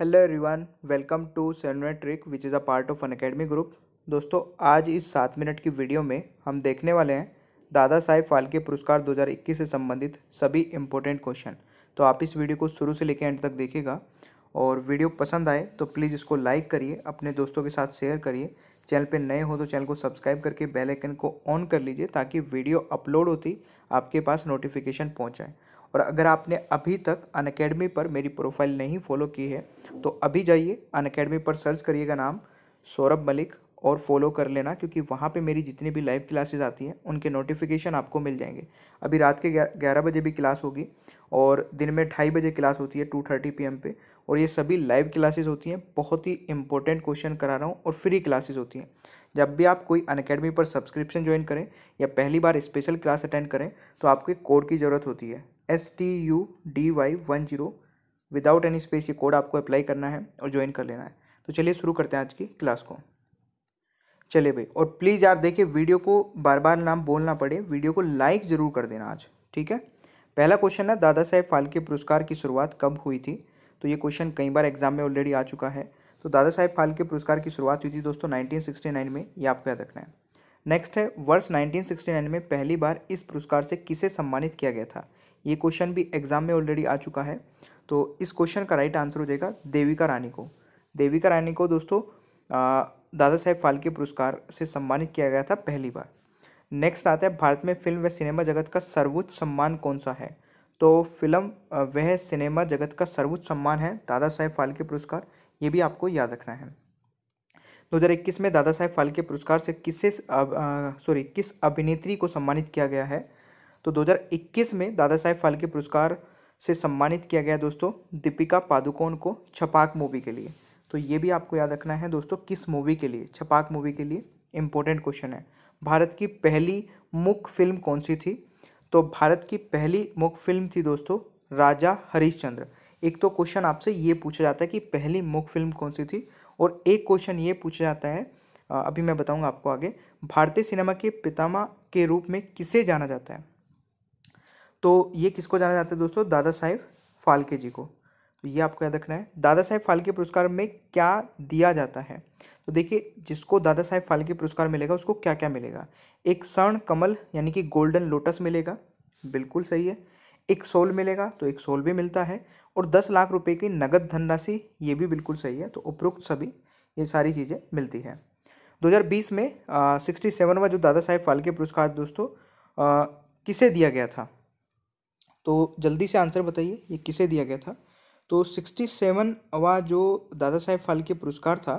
hello everyone welcome to senway trick which is a part of Unacademy group दोस्तों आज इस सात minute की वीडियो में हम देखने वाले हैं दादा साहेब फाल्के पुरस्कार 2021 से संबंधित सभी इम्पोर्टेंट क्वेश्चन तो आप इस वीडियो को शुरू से लेकर एंड तक देखिएगा और वीडियो पसंद आए तो प्लीज़ इसको लाइक करिए अपने दोस्तों के साथ शेयर करिए चैनल पर नए हो तो चैनल को सब्सक्राइब करके बेलाइकन को ऑन कर लीजिए ताकि वीडियो अपलोड होती आपके पास नोटिफिकेशन पहुँचाएँ और अगर आपने अभी तक अन अकेडमी पर मेरी प्रोफाइल नहीं फॉलो की है तो अभी जाइए अन अकेडमी पर सर्च करिएगा नाम सौरभ मलिक और फॉलो कर लेना क्योंकि वहाँ पे मेरी जितनी भी लाइव क्लासेस आती हैं उनके नोटिफिकेशन आपको मिल जाएंगे अभी रात के ग्यारह बजे भी क्लास होगी और दिन में ढाई बजे क्लास होती है टू थर्टी पी पे और ये सभी लाइव क्लासेस होती हैं बहुत ही इंपॉर्टेंट क्वेश्चन करा रहा हूँ और फ्री क्लासेस होती हैं जब भी आप कोई अनकेडमी पर सब्सक्रिप्शन ज्वाइन करें या पहली बार स्पेशल क्लास अटेंड करें तो आपके कोड की ज़रूरत होती है S T U D Y one zero without any space ये कोड आपको अप्लाई करना है और ज्वाइन कर लेना है तो चलिए शुरू करते हैं आज की क्लास को चलिए भाई और प्लीज़ यार देखिए वीडियो को बार बार नाम बोलना पड़े वीडियो को लाइक ज़रूर कर देना आज ठीक है पहला क्वेश्चन है दादा साहेब फाल्के पुरस्कार की शुरुआत कब हुई थी तो ये क्वेश्चन कई बार एग्जाम में ऑलरेडी आ चुका है तो दादा साहेब फाल्के पुरस्कार की शुरुआत हुई थी दोस्तों नाइनटीन में ये आपको याद रखना है नेक्स्ट है वर्ष 1969 में पहली बार इस पुरस्कार से किसे सम्मानित किया गया था ये क्वेश्चन भी एग्जाम में ऑलरेडी आ चुका है तो इस क्वेश्चन का राइट आंसर हो जाएगा देविका रानी को देविका रानी को दोस्तों दादा साहेब फाल्के पुरस्कार से सम्मानित किया गया था पहली बार नेक्स्ट आता है भारत में फिल्म व सिनेमा जगत का सर्वोच्च सम्मान कौन सा है तो फिल्म वह सिनेमा जगत का सर्वोच्च सम्मान है दादा साहेब फाल्के पुरस्कार ये भी आपको याद रखना है दो हजार इक्कीस में दादा साहेब फाल्के पुरस्कार से किससे सॉरी किस अभिनेत्री को सम्मानित किया गया है तो 2021 में दादा साहेब फाल्के पुरस्कार से सम्मानित किया गया दोस्तों दीपिका पादुकोण को छपाक मूवी के लिए तो ये भी आपको याद रखना है दोस्तों किस मूवी के लिए छपाक मूवी के लिए इम्पोर्टेंट क्वेश्चन है भारत की पहली मुख फिल्म कौन सी थी तो भारत की पहली मुख फिल्म थी दोस्तों राजा हरिश्चंद्र एक तो क्वेश्चन आपसे ये पूछा जाता है कि पहली मुख फिल्म कौन सी थी और एक क्वेश्चन ये पूछा जाता है अभी मैं बताऊंगा आपको आगे भारतीय सिनेमा के पितामा के रूप में किसे जाना जाता है तो ये किसको जाना जाता है दोस्तों दादा साहेब फाल्के जी को तो ये आपको याद रखना है दादा साहेब फाल्के पुरस्कार में क्या दिया जाता है तो देखिए जिसको दादा साहेब फाल्के पुरस्कार मिलेगा उसको क्या क्या मिलेगा एक स्वर्ण कमल यानी कि गोल्डन लोटस मिलेगा बिल्कुल सही है एक सोल मिलेगा तो एक सोल भी मिलता है और दस लाख रुपये की नगद धनराशि ये भी बिल्कुल सही है तो उपरोक्त सभी ये सारी चीज़ें मिलती हैं 2020 में सिक्सटी सेवनवा जो दादा साहेब फाल्के पुरस्कार दोस्तों आ, किसे दिया गया था तो जल्दी से आंसर बताइए ये किसे दिया गया था तो सिक्सटी सेवनवा जो दादा साहेब फाल्के पुरस्कार था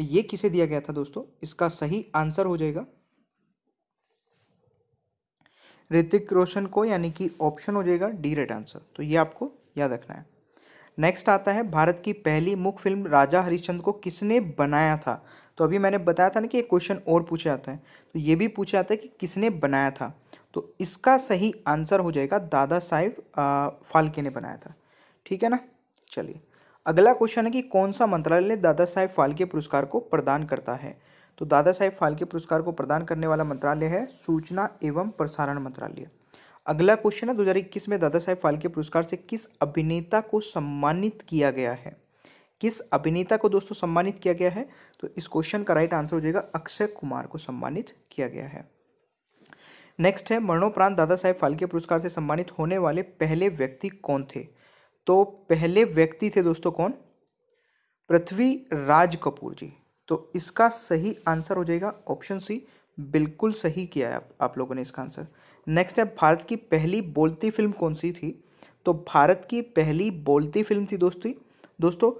ये किसे दिया गया था दोस्तों इसका सही आंसर हो जाएगा ऋतिक रोशन को यानी कि ऑप्शन हो जाएगा डी रेट आंसर तो ये आपको याद रखना है नेक्स्ट आता है भारत की पहली मुख फिल्म राजा हरिश्चंद को किसने बनाया था तो अभी मैंने बताया था ना कि एक क्वेश्चन और पूछा जाता है तो ये भी पूछा जाता है कि किसने बनाया था तो इसका सही आंसर हो जाएगा दादा साहेब फाल्के ने बनाया था ठीक है ना चलिए अगला क्वेश्चन है कि कौन सा मंत्रालय दादा साहेब फाल्के पुरस्कार को प्रदान करता है तो दादा साहेब फाल्के पुरस्कार को प्रदान करने वाला मंत्रालय है सूचना एवं प्रसारण मंत्रालय अगला क्वेश्चन है इक्कीस में दादा साहेब फाल्के पुरस्कार से किस अभिनेता को सम्मानित किया गया है किस अभिनेता को दोस्तों सम्मानित किया गया है तो इस क्वेश्चन का राइट आंसर हो जाएगा अक्षय कुमार को सम्मानित किया गया है नेक्स्ट है मरणोपरांत दादा साहेब फाल्के पुरस्कार से सम्मानित होने वाले पहले व्यक्ति कौन थे तो पहले व्यक्ति थे दोस्तों कौन पृथ्वी राज कपूर जी तो इसका सही आंसर हो जाएगा ऑप्शन सी बिल्कुल सही किया है आप, आप लोगों ने इसका आंसर नेक्स्ट है भारत की पहली बोलती फिल्म कौन सी थी तो भारत की पहली बोलती फिल्म थी दोस्ती दोस्तों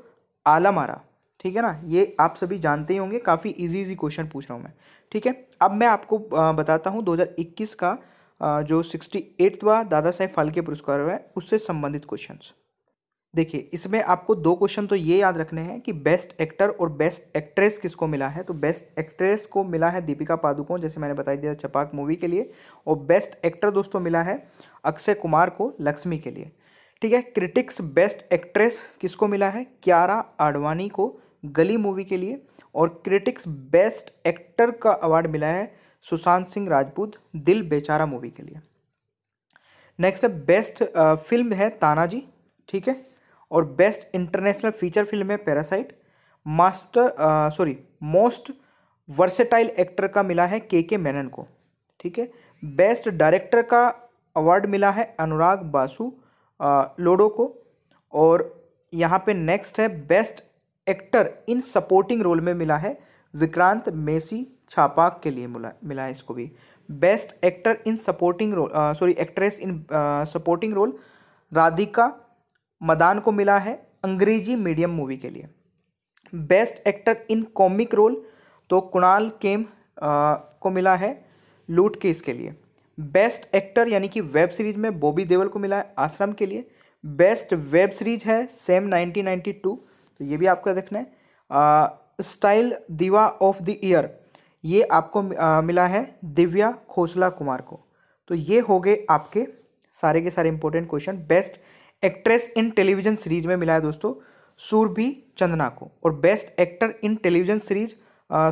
आला मारा ठीक है ना ये आप सभी जानते ही होंगे काफ़ी इजी इजी क्वेश्चन पूछ रहा हूँ मैं ठीक है अब मैं आपको बताता हूँ 2021 का जो सिक्सटी एट्थवा दादा साहेब फाल्के पुरस्कार हुआ है उससे संबंधित क्वेश्चंस देखिए इसमें आपको दो क्वेश्चन तो ये याद रखने हैं कि बेस्ट एक्टर और बेस्ट एक्ट्रेस किसको मिला है तो बेस्ट एक्ट्रेस को मिला है दीपिका पादुकोण जैसे मैंने बताई दिया चपाक मूवी के लिए और बेस्ट एक्टर दोस्तों मिला है अक्षय कुमार को लक्ष्मी के लिए ठीक है क्रिटिक्स बेस्ट एक्ट्रेस किसको मिला है क्यारा आडवाणी को गली मूवी के लिए और क्रिटिक्स बेस्ट एक्टर का अवार्ड मिला है सुशांत सिंह राजपूत दिल बेचारा मूवी के लिए नेक्स्ट है बेस्ट फिल्म है तानाजी ठीक है और बेस्ट इंटरनेशनल फीचर फिल्म है Parasite master sorry most versatile actor का मिला है के के मैनन को ठीक है बेस्ट डायरेक्टर का अवार्ड मिला है अनुराग बासु लोडो को और यहाँ पे नेक्स्ट है best actor in supporting role में मिला है विक्रांत मेसी छापाक के लिए मिला मिला है इसको भी best actor in supporting role sorry actress in supporting role Radhika Madan को मिला है अंग्रेजी मीडियम मूवी के लिए best actor in comic role तो कुणाल केम आ, को मिला है लूट केस के लिए बेस्ट एक्टर यानी कि वेब सीरीज में बॉबी देवल को मिला है आश्रम के लिए बेस्ट वेब सीरीज है सेम 1992 तो ये भी आपको देखना है स्टाइल दीवा ऑफ द ईयर ये आपको आ, मिला है दिव्या खोसला कुमार को तो ये हो गए आपके सारे के सारे important question best actress in television series में मिला है दोस्तों सूरभि चंदना को और best actor in television series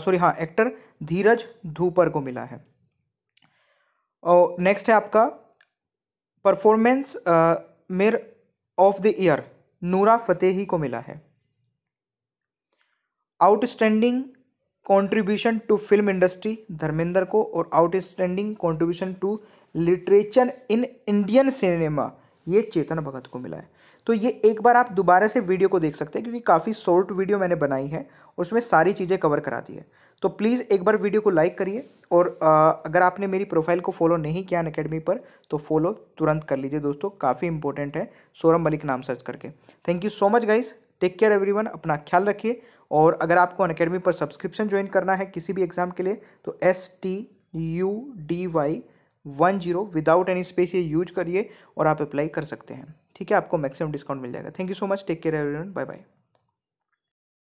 sorry हाँ एक्टर धीरज धूपर को मिला है और नेक्स्ट है आपका performer of the year Nora Fatehi को मिला है outstanding contribution to film industry Dharmendra को और outstanding contribution to literature in Indian cinema ये चेतन भगत को मिला है तो ये एक बार आप दोबारा से वीडियो को देख सकते हैं क्योंकि काफ़ी शॉर्ट वीडियो मैंने बनाई है उसमें सारी चीज़ें कवर करा दी है तो प्लीज़ एक बार वीडियो को लाइक करिए और अगर आपने मेरी प्रोफाइल को फॉलो नहीं किया अनकेडमी पर तो फॉलो तुरंत कर लीजिए दोस्तों काफ़ी इंपॉर्टेंट है सोरम मलिक नाम सर्च करके thank you so much guys take care everyone अपना ख्याल रखिए और अगर आपको अनकेडमी पर सब्सक्रिप्शन ज्वाइन करना है किसी भी एग्ज़ाम के लिए तो S T U D Y one zero without any space ये यूज करिए और आप अप्लाई कर सकते हैं ठीक है आपको मैक्सिमम डिस्काउंट मिल जाएगा thank you so much take care everyone bye bye